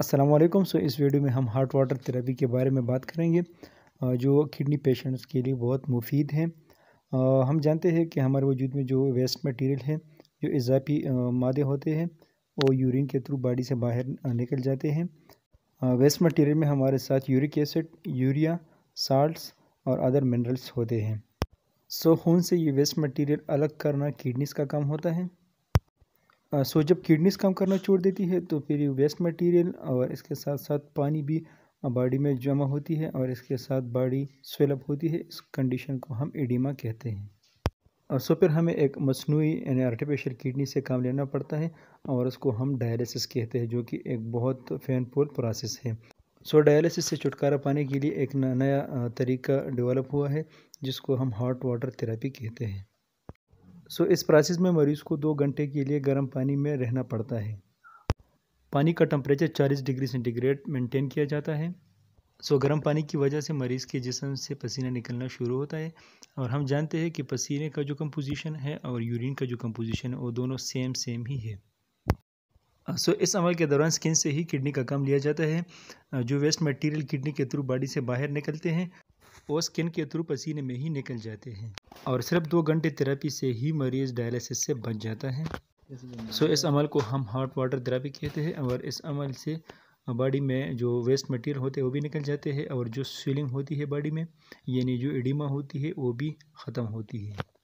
असलम सो इस वीडियो में हम हार्ट वाटर थेरेपी के बारे में बात करेंगे जो किडनी पेशेंट्स के लिए बहुत मुफीद हैं हम जानते हैं कि हमारे वजूद में जो वेस्ट मटेरियल है जो इजाफी मादे होते हैं वो यूरिन के थ्रू बॉडी से बाहर निकल जाते हैं वेस्ट मटेरियल में हमारे साथ यूरिक एसिड यूरिया साल्ट्स और अदर मिनरल्स होते हैं सो खून से ये वेस्ट मटेरियल अलग करना किडनीस का काम होता है सो जब किडनीस काम करना छोड़ देती है तो फिर ये वेस्ट मटेरियल और इसके साथ साथ पानी भी बॉडी में जमा होती है और इसके साथ बॉडी स्वेलअप होती है इस कंडीशन को हम एडिमा कहते हैं और सो फिर हमें एक मसनू यानी आर्टिफिशियल किडनी से काम लेना पड़ता है और उसको हम डायलिसिस कहते हैं जो कि एक बहुत फैनफुल प्रोसेस है सो डायलिसिस से छुटकारा पाने के लिए एक नया तरीका डेवलप हुआ है जिसको हम हॉट वाटर थेरेपी कहते हैं सो इस प्रोसेस में मरीज़ को दो घंटे के लिए गर्म पानी में रहना पड़ता है पानी का टम्परेचर 40 डिग्री सेंटीग्रेड मेंटेन किया जाता है सो so, गर्म पानी की वजह से मरीज़ के जिसम से पसीना निकलना शुरू होता है और हम जानते हैं कि पसीने का जो कम्पोजिशन है और यूरिन का जो कम्पोजिशन है वो दोनों सेम सेम ही है सो so, इस अमल के दौरान स्किन से ही किडनी का काम लिया जाता है जो वेस्ट मटेरियल किडनी के थ्रू बॉडी से बाहर निकलते हैं वो स्किन के थ्रू पसीने में ही निकल जाते हैं और सिर्फ दो घंटे थेरेपी से ही मरीज़ डायलिसिस से बच जाता है सो so, इस अमल को हम हॉट वाटर थेरेपी कहते हैं और इस अमल से बॉडी में जो वेस्ट मटेरियल होते हैं वो भी निकल जाते हैं और जो स्वेलिंग होती है बॉडी में यानी जो एडिमा होती है वो भी ख़त्म होती है